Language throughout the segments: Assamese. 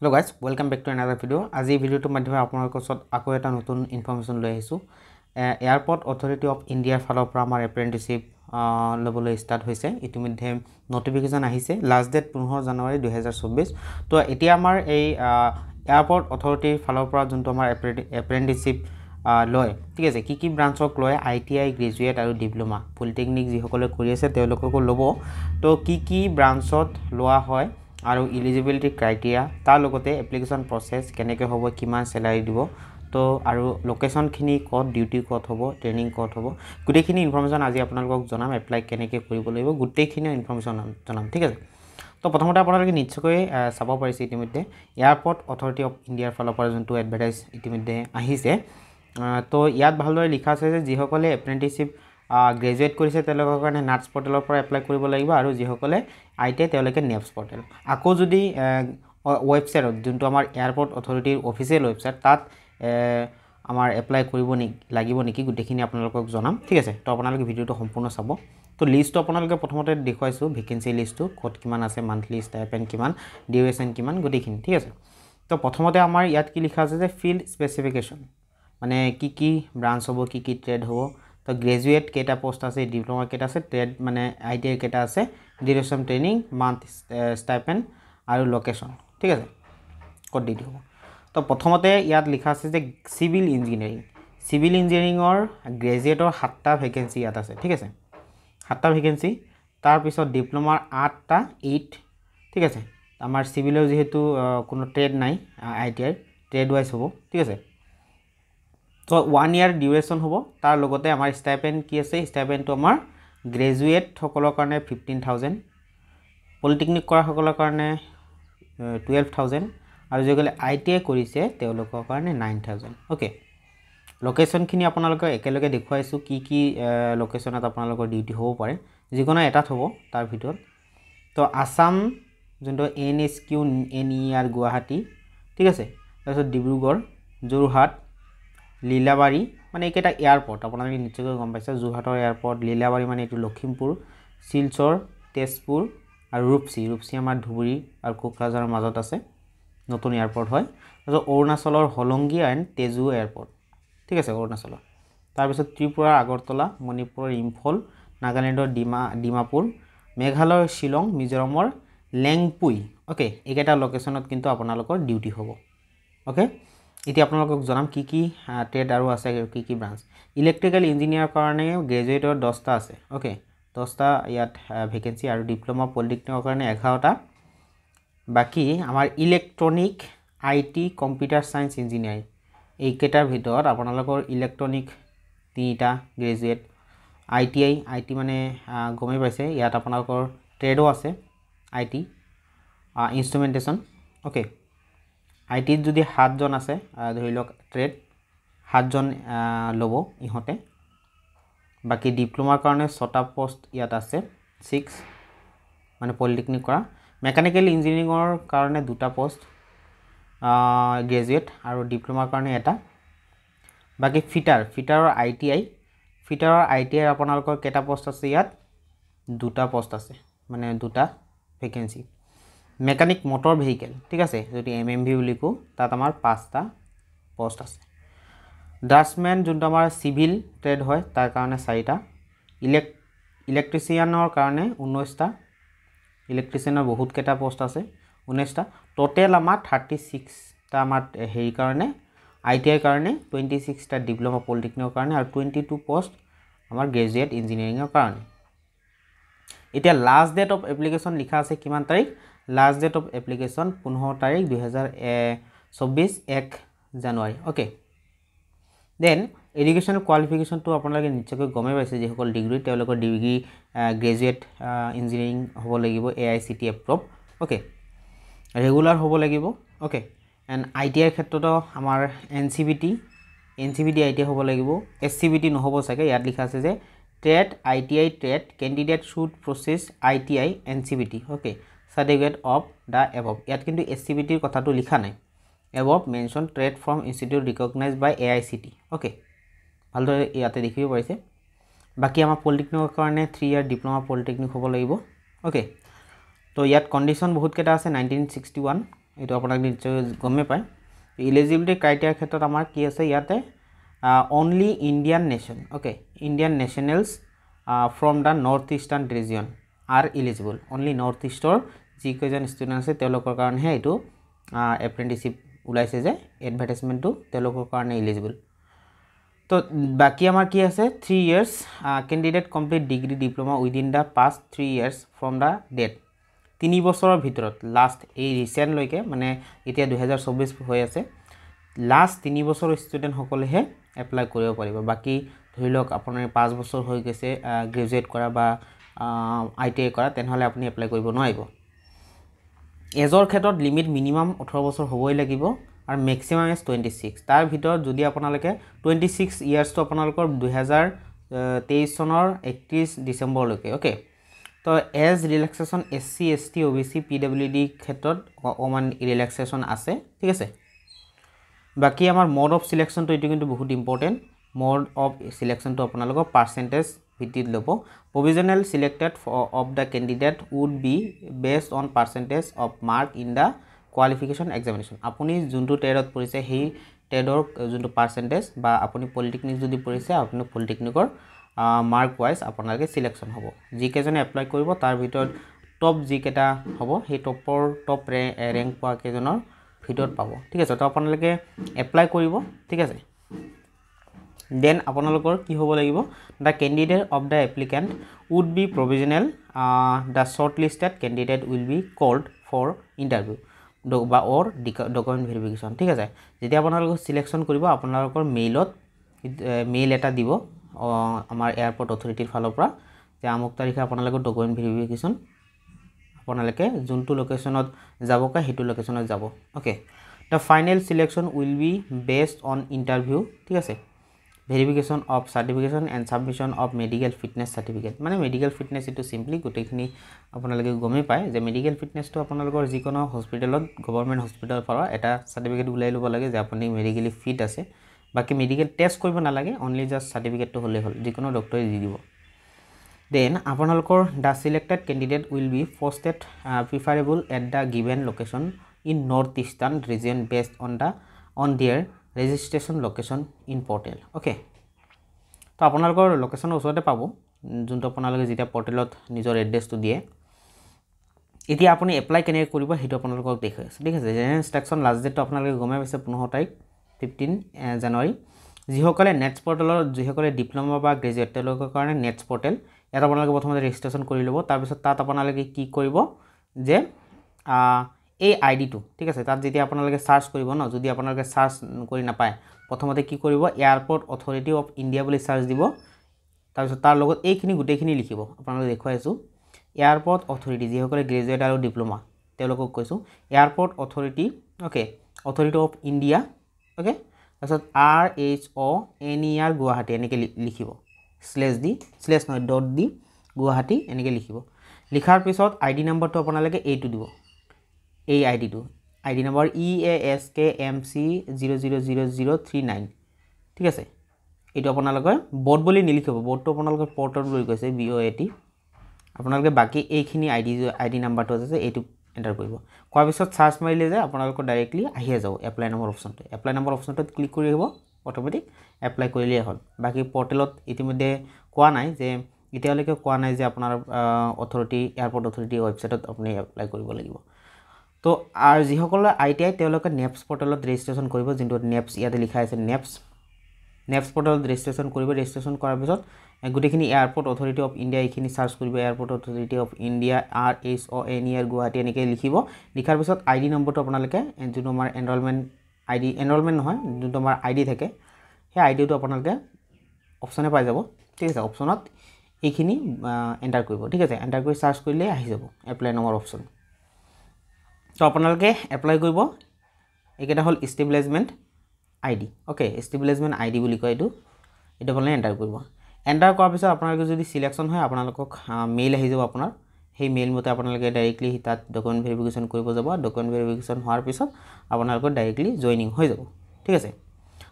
hello' guys welcome back to another video' আজি ভিডিঅ'টোৰ মাধ্যমে আপোনালোকৰ ওচৰত আকৌ এটা নতুন ইনফৰ্মেশ্যন লৈ আহিছোঁ এয়াৰপৰ্ট অথৰিটি অফ ইণ্ডিয়াৰ ফালৰ পৰা আমাৰ এপ্ৰেণ্টিছশ্বিপ ল'বলৈ ষ্টাৰ্ট হৈছে ইতিমধ্যে নটিফিকেশ্যন আহিছে লাষ্ট ডেট পোন্ধৰ জানুৱাৰী দুহেজাৰ চৌব্বিছ তো এতিয়া আমাৰ এই এয়াৰপৰ্ট অথৰিটিৰ ফালৰ পৰা যোনটো আমাৰ এপ্ৰেণ্টিছশ্বিপ লয় ঠিক আছে কি কি ব্ৰাঞ্চক লয় আই টি আই গ্ৰেজুৱেট আৰু ডিপ্ল'মা পলিটেকনিক যিসকলে কৰি আছে তেওঁলোককো ল'ব তো কি কি ব্ৰাঞ্চত লোৱা হয় আৰু ইলিজিবিলিটি ক্ৰাইটেৰিয়া তাৰ লগতে এপ্লিকেশ্যন প্ৰচেছ কেনেকৈ হ'ব কিমান চেলাৰি দিব তো আৰু লোকেশ্যনখিনি ক'ত ডিউটি ক'ত হ'ব ট্ৰেইনিং ক'ত হ'ব গোটেইখিনি ইনফৰমেশ্যন আজি আপোনালোকক জনাম এপ্লাই কেনেকৈ কৰিব লাগিব গোটেইখিনি ইনফৰ্মেশ্যন জনাম ঠিক আছে তো প্ৰথমতে আপোনালোকে নিশ্চয়কৈ চাব পাৰিছে ইতিমধ্যে এয়াৰপৰ্ট অথৰিটি অফ ইণ্ডিয়াৰ ফালৰ পৰা যোনটো এডভাৰটাইজ ইতিমধ্যে আহিছে তো ইয়াত ভালদৰে লিখা আছে যে যিসকলে এপ্ৰেণ্টিছশ্বিপ গ্ৰেজুৱেট কৰিছে তেওঁলোকৰ কাৰণে নাটছ পৰ্টেলৰ পৰা এপ্লাই কৰিব লাগিব আৰু যিসকলে আই টি আই তেওঁলোকে নেপছ পৰ্টেল আকৌ যদি ৱেবছাইটত যোনটো আমাৰ এয়াৰপৰ্ট অথৰিটিৰ অফিচিয়েল ৱেবছাইট তাত আমাৰ এপ্লাই কৰিব নে লাগিব নেকি গোটেইখিনি আপোনালোকক জনাম ঠিক আছে তো আপোনালোকে ভিডিঅ'টো সম্পূৰ্ণ চাব তো লিষ্টটো আপোনালোকে প্ৰথমতে দেখুৱাইছোঁ ভেকেঞ্চি লিষ্টটো ক'ত কিমান আছে মান্থলি ষ্টাইপেণ্ড কিমান ডিউৰেশ্যন কিমান গোটেইখিনি ঠিক আছে তো প্ৰথমতে আমাৰ ইয়াত কি লিখা আছে যে ফিল্ড স্পেচিফিকেশ্যন মানে কি কি ব্ৰাঞ্চ হ'ব কি কি ট্ৰেড হ'ব তো গ্ৰেজুৱেট কেইটা পষ্ট আছে ডিপ্ল'মা কেইটা আছে ট্ৰেড মানে আই টি আই কেইটা আছে ডিউৰেশ্যন ট্ৰেইনিং মান্থ ষ্টাইপেন আৰু লোকেশ্যন ঠিক আছে ক'ত দি দিব তো প্ৰথমতে ইয়াত লিখা আছে যে চিভিল ইঞ্জিনিয়াৰিং চিভিল ইঞ্জিনিয়াৰিঙৰ গ্ৰেজুৱেটৰ সাতটা ভেকেঞ্চি ইয়াত আছে ঠিক আছে সাতটা ভেকেঞ্চি তাৰপিছত ডিপ্ল'মাৰ আঠটা এইট ঠিক আছে আমাৰ চিভিলৰ যিহেতু কোনো ট্ৰেড নাই আই টি আইৰ ট্ৰেড ৱাইজ হ'ব ঠিক আছে চ' ওৱান ইয়াৰ ডিউৰেশ্যন হ'ব তাৰ লগতে আমাৰ ষ্টাইপেণ্ড কি আছে ষ্টাইপেণ্ডটো আমাৰ গ্ৰেজুৱেটসকলৰ কাৰণে ফিফটিন থাউজেণ্ড পলিটেকনিক কৰাসকলৰ কাৰণে টুৱেলভ থাউজেণ্ড আৰু যিসকলে আই টি আই কৰিছে তেওঁলোকৰ কাৰণে নাইন থাউজেণ্ড অ'কে লোকেশ্যনখিনি আপোনালোকে একেলগে দেখুৱাইছোঁ কি কি লোকেশ্যনত আপোনালোকৰ ডিউটি হ'ব পাৰে যিকোনো এটাত হ'ব তাৰ ভিতৰত তো আছাম যোনটো N S Q N E R Guwahati ঠিক আছে তাৰপিছত ডিব্ৰুগড় যোৰহাট লীলাবাৰী মানে এইকেইটা এয়াৰপৰ্ট আপোনালোকে নিশ্চয়কৈ গম পাইছে যোৰহাটৰ এয়াৰপৰ্ট লীলাবাৰী মানে এইটো লখিমপুৰ শিলচৰ তেজপুৰ আৰু ৰূপচি ৰূপচি আমাৰ ধুবুৰী আৰু কোকৰাঝাৰৰ মাজত আছে নতুন এয়াৰপৰ্ট হয় তাৰপিছত অৰুণাচলৰ হলংগী এণ্ড তেজু এয়াৰপৰ্ট ঠিক আছে অৰুণাচলৰ তাৰপিছত ত্ৰিপুৰাৰ আগৰতলা মণিপুৰৰ ইম্ফল নাগালেণ্ডৰ ডিমা ডিমাপুৰ মেঘালয়ৰ শ্বিলং মিজোৰামৰ লেংপুই অ'কে এইকেইটা লোকেশ্যনত কিন্তু আপোনালোকৰ ডিউটি হ'ব অ'কে এতিয়া আপোনালোকক জনাম কি কি ট্ৰেড আৰু আছে কি কি ব্ৰাঞ্চ ইলেক্ট্ৰিকেল ইঞ্জিনিয়াৰ কাৰণে গ্ৰেজুৱেটৰ দহটা আছে অ'কে দহটা ইয়াত ভেকেঞ্চি আৰু ডিপ্ল'মা পলিটেকনিকৰ কাৰণে এঘাৰটা বাকী আমাৰ electronic I T computer science engineering এইকেইটাৰ ভিতৰত আপোনালোকৰ ইলেক্ট্ৰনিক তিনিটা graduate I T I I T মানে গমেই পাইছে ইয়াত আপোনালোকৰ ট্ৰেডো আছে আই টি ইনষ্ট্ৰুমেণ্টেশ্যন অ'কে আই টিত যদি সাতজন আছে ধৰি লওক ট্ৰেড সাতজন ল'ব ইহঁতে বাকী ডিপ্ল'মাৰ কাৰণে ছটা পষ্ট ইয়াত আছে ছিক্স মানে পলিটেকনিক কৰা মেকানিকেল ইঞ্জিনিয়াৰিঙৰ কাৰণে দুটা পষ্ট গ্ৰেজুৱেট আৰু ডিপ্ল'মাৰ কাৰণে এটা বাকী ফিটাৰ ফিটাৰৰ আই টি আই ফিটাৰৰ আই টি আইৰ আপোনালোকৰ কেইটা পষ্ট আছে ইয়াত দুটা পষ্ট আছে মানে দুটা ভেকেঞ্চি মেকানিক মটৰ ভেহিকেল ঠিক আছে যদি এম এম ভি বুলি কওঁ তাত আমাৰ পাঁচটা পষ্ট আছে ড্ৰাছমেন যোনটো আমাৰ চিভিল ট্ৰেড হয় তাৰ কাৰণে চাৰিটা ইলেক ইলেক্ট্ৰিচিয়ানৰ কাৰণে ঊনৈছটা ইলেক্ট্ৰিচিয়ানৰ বহুতকেইটা পষ্ট আছে ঊনৈছটা ট'টেল আমাৰ থাৰ্টি ছিক্সটা আমাৰ হেৰি কাৰণে আই টি আইৰ কাৰণে টুৱেণ্টি ছিক্সটা ডিপ্ল'মা পলিটেকনিকৰ কাৰণে আৰু টুৱেণ্টি টু পষ্ট আমাৰ গ্ৰেজুৱেট ইঞ্জিনিয়াৰিঙৰ কাৰণে এতিয়া লাষ্ট ডেট অফ এপ্লিকেশ্যন লিখা আছে কিমান তাৰিখ লাষ্ট ডেট অফ এপ্লিকেশ্যন পোন্ধৰ তাৰিখ দুহেজাৰ চৌব্বিছ এক জানুৱাৰী অ'কে দেন এডুকেশ্যনেল কোৱালিফিকেশ্যনটো আপোনালোকে নিশ্চয়কৈ গমেই পাইছে যিসকল ডিগ্ৰী তেওঁলোকৰ ডিগ্ৰী গ্ৰেজুৱেট ইঞ্জিনিয়াৰিং হ'ব লাগিব A I C T approve okay regular হ'ব লাগিব অ'কে এণ্ড আই টি আইৰ ক্ষেত্ৰতো আমাৰ N C B T N C B T I T I হ'ব লাগিব এছ চি বি টি নহ'ব চাগে ইয়াত লিখা আছে যে trade I T I trade candidate should possess I T I N C B T okay certificate of the above ইয়াত কিন্তু এস সি বিটির কথাটো লিখা নাই above mention trade from institute recognise by A I C T okay ভালদরে ইয়াতে দেখিব পাৰিছে বাকি আমাৰ পলিটেকনিকৰ কাৰণে থ্ৰী ইয়াৰ ডিপ্লমা পলিটেকনিক হ'ব লাগিব অ'কে তো ইয়াত কণ্ডিশ্যন বহুতকেইটা আছে নাইনটিন ছিক্সটি ওৱান এইটো আপোনাক নিশ্চয় গমে পায় ইলিজিবিলিটি ক্ৰাইটেৰিয়াৰ ক্ষেত্ৰত আমাৰ কি আছে ইয়াতে only Indian nation okay Indian nationals from the north eastern region are eligible only north ইষ্টৰ যিকেইজন ষ্টুডেণ্ট আছে তেওঁলোকৰ কাৰণেহে এইটো এপ্ৰেণ্টিছিপ ওলাইছে যে এডভাৰ্টাইজমেণ্টটো তেওঁলোকৰ কাৰণে এলিজিবল তো বাকী আমাৰ কি আছে three years candidate complete degree diploma within the past three years from the date তিনি বছৰৰ ভিতৰত লাষ্ট এই ৰিচেণ্টলৈকে মানে এতিয়া দুহেজাৰ চৌব্বিছ হৈ আছে লাষ্ট তিনি বছৰ ষ্টুডেণ্টসকলেহে এপ্লাই কৰিব পাৰিব বাকী ধৰি লওক আপোনাৰ পাঁচ বছৰ হৈ গৈছে গ্ৰেজুৱেট কৰা বা আই টি আই কৰা তেনেহ'লে আপুনি এপ্লাই কৰিব নোৱাৰিব এজৰ ক্ষেত্ৰত লিমিট মিনিমাম ওঠৰ বছৰ হ'বই লাগিব আৰু মেক্সিমাম এজ টুৱেণ্টি ছিক্স তাৰ ভিতৰত যদি আপোনালোকে টুৱেণ্টি ছিক্স ইয়াৰ্ছটো আপোনালোকৰ দুহেজাৰ তেইছ চনৰ একত্ৰিছ ডিচেম্বৰলৈকে অ'কে তো age relaxation S C S T O' B C P W D ক্ষেত্ৰত অকণমান ৰিলেক্সেশ্যন আছে ঠিক আছে বাকী আমাৰ মড অফ চিলেকশ্যনটো এইটো কিন্তু বহুত ইম্পৰ্টেণ্ট মড অফ চিলেকশ্যনটো আপোনালোকৰ পাৰ্চেণ্টেজ ভিত্তিত ল'ব provisional selected of the candidate would be based on percentage of mark in the qualification examination আপুনি যোনটো টেডত পৰিছে সেই টেডৰ যোনটো পাৰ্চেণ্টেজ বা আপুনি পলিটেকনিক যদি পৰিছে আপুনি পলিটেকনিকৰ মাৰ্ক ৱাইজ আপোনালোকে চিলেকশ্যন হ'ব যিকেইজনে এপ্লাই কৰিব তাৰ ভিতৰত টপ যিকেইটা হ'ব সেই টপৰ টপ ৰে ৰেংক পোৱা কেইজনৰ ভিতৰত পাব ঠিক আছে ত' আপোনালোকে এপ্লাই কৰিব ঠিক আছে দেন আপোনালোকৰ কি হ'ব লাগিব the candidate of the applicant would be provisional the short listed candidate will be called for interview বা অ'ৰ ডকুমেণ্ট ভেৰিফিকেশ্যন ঠিক আছে যেতিয়া আপোনালোকক চিলেকশ্যন কৰিব আপোনালোকৰ মেইলত মেইল এটা দিব আমাৰ এয়াৰপৰ্ট অথৰিটিৰ ফালৰ পৰা যে আমুক তাৰিখে আপোনালোকৰ ডকুমেণ্ট ভেৰিফিকেশ্যন আপোনালোকে যোনটো লোকেশ্যনত যাব কয় সেইটো লোকেশ্যনত যাব okay the final selection will be based on interview ঠিক আছে verification of certification and submission of medical fitness certificate মানে মেডিকেল ফিটনেছ এইটো চিম্পলি গোটেইখিনি আপোনালোকে গমেই পায় যে মেডিকেল ফিটনেছটো আপোনালোকৰ যিকোনো হস্পিটেলত গভৰ্মেণ্ট হস্পিটেলৰ পৰা এটা চাৰ্টিফিকেট ওলাই ল'ব লাগে যে আপুনি মেডিকেলি ফিট আছে বাকী মেডিকেল টেষ্ট কৰিব নালাগে অনলি জাষ্ট চাৰ্টিফিকেটটো হ'লেই হ'ল যিকোনো ডক্টৰে দি দিব দেন আপোনালোকৰ the selected candidate will be posted preferable at the given location in north eastern region based on the on their registration location in portal okay তো আপোনালোকৰ লোকেশ্যনৰ ওচৰতে পাব যোনটো আপোনালোকে যেতিয়া পৰ্টেলত নিজৰ এড্ৰেছটো দিয়ে এতিয়া আপুনি এপ্লাই কেনেকৈ কৰিব সেইটো আপোনালোকক দেখুৱাই আছে ঠিক আছে যেনে ইনষ্ট্ৰাকশ্যন লাষ্ট ডেটটো আপোনালোকে গমেই পাইছে পোন্ধৰ তাৰিখ ফিফটিন জানুৱাৰী যিসকলে নেটছ পৰ্টেলৰ যিসকলে ডিপ্ল'মা বা গ্ৰেজুৱেট তেওঁলোকৰ কাৰণে নেটছ পৰ্টেল ইয়াত আপোনালোকে প্ৰথমতে ৰেজিষ্ট্ৰেশ্যন কৰি ল'ব তাৰপিছত তাত আপোনালোকে কি কৰিব যে এই আইডিটো ঠিক আছে তাত যেতিয়া আপোনালোকে সাৰ্চ কৰিব ন যদি আপোনালোকে সাৰ্চ কৰি না পায় প্ৰথমতে কি কৰিব এয়াৰপ'ৰ্ট অথৰিটি অফ ইণ্ডিয়া বুলি সাৰ্চ দিব তাৰপৰ তাৰ লগত এইখানে গোটেখিন লিখব আপনাদেৰ দেখাইছো এয়াৰপোৰ্ট অথৰিটি যখন গ্ৰেজুয়েট আৰু ডিপ্লোমা তেওঁলোকক কইসো airport authority okay authority of India okay তাৰপৰ R H O' N E R Guwahati এনেকে লিখব স্লেস দি স্লেস নয় ডট দি গুয়াহাটি এনেকে লিখব লিখার পিছত আইডি নম্বর আপোনালোকে এইটো দিব এই আইডিটো ID number E A S K M C zero' zero' zero' zero' three nine ঠিক আছে এইটো আপোনালোকে বৰ্ড বুলি নিলিখিব বৰ্ডটো আপোনালোকে পৰ্টত লৈ গৈছে বি অ' এ টি আপোনালোকে বাকী এইখিনি আইডি আইডি নাম্বাৰটো আছে এইটো এণ্টাৰ কৰিব কৰাৰ পিছত চাৰ্চ মাৰিলে যে আপোনালোকৰ ডাইৰেক্টলি আহিয়ে যাব এপ্লাই নম্বৰ অপশ্যনটো এপ্লাই নম্বৰ অপশ্যনটোত ক্লিক কৰি আহিব অট'মেটিক এপ্লাই কৰিলেই হ'ল বাকী পৰ্টেলত ইতিমধ্যে কোৱা নাই যে এতিয়ালৈকে কোৱা নাই যে আপোনাৰ অথৰিটি এয়াৰপৰ্ট অথৰিটিৰ ৱেবছাইটত আপুনি এপ্লাই কৰিব লাগিব তো আৰু যিসকলৰ আই টি আই তেওঁলোকে নেপছ পৰ্টেলত ৰেজিষ্ট্ৰেশ্যন কৰিব যোনটো নেপছ ইয়াতে লিখা আছে নেপছ নেপছ পৰ্টেলত ৰেজিষ্ট্ৰেশ্যন কৰিব ৰেজিষ্ট্ৰেশ্যন কৰাৰ পিছত গোটেইখিনি এয়াৰপৰ্ট অথৰিটি অফ ইণ্ডিয়া এইখিনি চাৰ্চ কৰিব airport authority of India R H O N E R Guwahati এনেকৈ লিখিব লিখাৰ পিছত আই ডি নম্বৰটো আপোনালোকে যোনটো আমাৰ এনৰলমেণ্ট আই ডি এনৰলমেণ্ট নহয় যোনটো আমাৰ আই ডি থাকে সেই আই ডিটো আপোনালোকে অপশ্যনে পাই যাব ঠিক আছে অপশ্যনত এইখিনি এণ্টাৰ কৰিব ঠিক আছে এণ্টাৰ কৰি চাৰ্চ কৰিলেই আহি যাব এপ্লাই নম্বৰ অপশ্যন তো আপোনালোকে এপ্লাই কৰিব এইকেইটা হ'ল establishment I D okay establishment I D বুলি কয় এইটো এইটো আপোনালোকে এণ্টাৰ কৰিব এণ্টাৰ কৰাৰ পিছত আপোনালোকে যদি ছিলেকশ্যন হয় আপোনালোকক মেইল আহি যাব আপোনাৰ সেই মেইল মতে আপোনালোকে ডাইৰেক্টলি তাত ডকুমেণ্ট ভেৰিফিকেশ্যন কৰিব যাব ডকুমেণ্ট ভেৰিফিকেশ্যন হোৱাৰ পিছত আপোনালোকৰ ডাইৰেক্টলি জইনিং হৈ যাব ঠিক আছে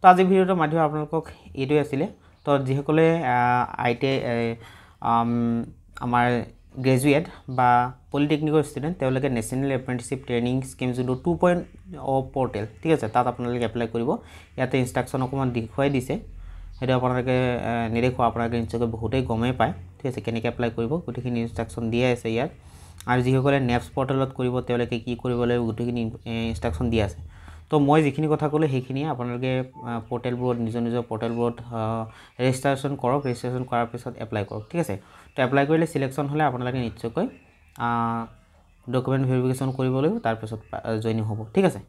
তো আজি ভিডিঅ'টো মাধ্যমে আপোনালোকক এইটোৱে আছিলে তো যিসকলে আই টি আমাৰ গ্ৰেজুৱেট বা পলিটেকনিকৰ ষ্টুডেণ্ট তেওঁলোকে নেশ্যনেল এপ্ৰেণ্টিশ্বিপ ট্ৰেইনিং স্কিম যোনটো টু পইণ্ট অ' পৰ্টেল ঠিক আছে তাত আপোনালোকে এপ্লাই কৰিব ইয়াতে ইনষ্ট্ৰাকশ্যন অকণমান দেখুৱাই দিছে সেইটো আপোনালোকে নেদেখুৱা আপোনালোকে নিশ্চয়কৈ বহুতেই গমেই পায় ঠিক আছে কেনেকৈ এপ্লাই কৰিব গোটেইখিনি ইনষ্ট্ৰাকশ্যন দিয়াই আছে ইয়াত আৰু যিসকলে নেপছ পৰ্টেলত কৰিব তেওঁলোকে কি কৰিব লাগিব গোটেইখিনি ইনষ্ট্ৰাকশ্যন দিয়া আছে তো মই যিখিনি কথা ক'লোঁ সেইখিনিয়ে আপোনালোকে পৰ্টেলবোৰত নিজৰ নিজৰ পৰ্টেলবোৰত ৰেজিষ্ট্ৰেশ্যন কৰক ৰেজিষ্ট্ৰেশ্যন কৰাৰ পিছত এপ্লাই কৰক ঠিক আছে তো এপ্লাই কৰিলে চিলেকশ্যন হ'লে আপোনালোকে নিশ্চয়কৈ ডকুমেণ্ট ভেৰিফিকেশ্যন কৰিব লাগিব তাৰপিছত জইনিং হ'ব ঠিক আছে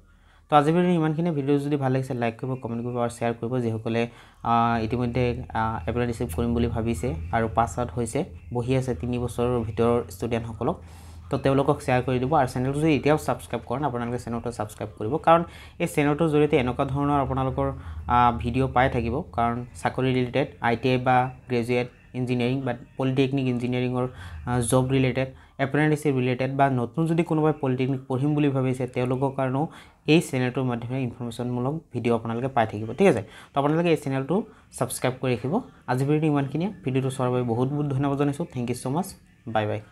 তো আজিৰ ভিডিঅ' ইমানখিনি ভিডিঅ' যদি ভাল লাগিছে লাইক কৰিব কমেণ্ট কৰিব আৰু শ্বেয়াৰ কৰিব যিসকলে ইতিমধ্যে এপ্লাই ৰিচিভ কৰিম বুলি ভাবিছে আৰু পাছ আউট হৈছে বহি আছে তিনি বছৰৰ ভিতৰৰ ষ্টুডেণ্টসকলক তো তেওঁলোকক শ্বেয়াৰ কৰি দিব আৰু চেনেলটো যদি এতিয়াও ছাবস্ক্ৰাইব কৰে আপোনালোকে চেনেলটো ছাবস্ক্ৰাইব কৰিব কাৰণ এই চেনেলটোৰ জৰিয়তে এনেকুৱা ধৰণৰ আপোনালোকৰ ভিডিঅ' পাই থাকিব কাৰণ চাকৰি ৰিলেটেড আই টি আই বা গ্ৰেজুৱেট ইঞ্জিনিয়াৰিং বা পলিটেকনিক ইঞ্জিনিয়াৰিঙৰ জব ৰিলেটেড এপ্ৰেণ্টিছিপ ৰিলেটেড বা নতুন যদি কোনোবাই পলিটেকনিক পঢ়িম বুলি ভাবিছে তেওঁলোকৰ কাৰণেও এই চেনেলটোৰ মাধ্যমেৰে ইনফৰ্মেশ্যনমূলক ভিডিঅ' আপোনালোকে পাই থাকিব ঠিক আছে তো আপোনালোকে এই চেনেলটো ছাবস্ক্ৰাইব কৰি ৰাখিব আজিৰ ভিডিঅ'টো ইমানখিনিয়ে ভিডিঅ'টো চোৱাৰ বাবে বহুত বহুত ধন্যবাদ জনাইছোঁ thank you so' much bye bye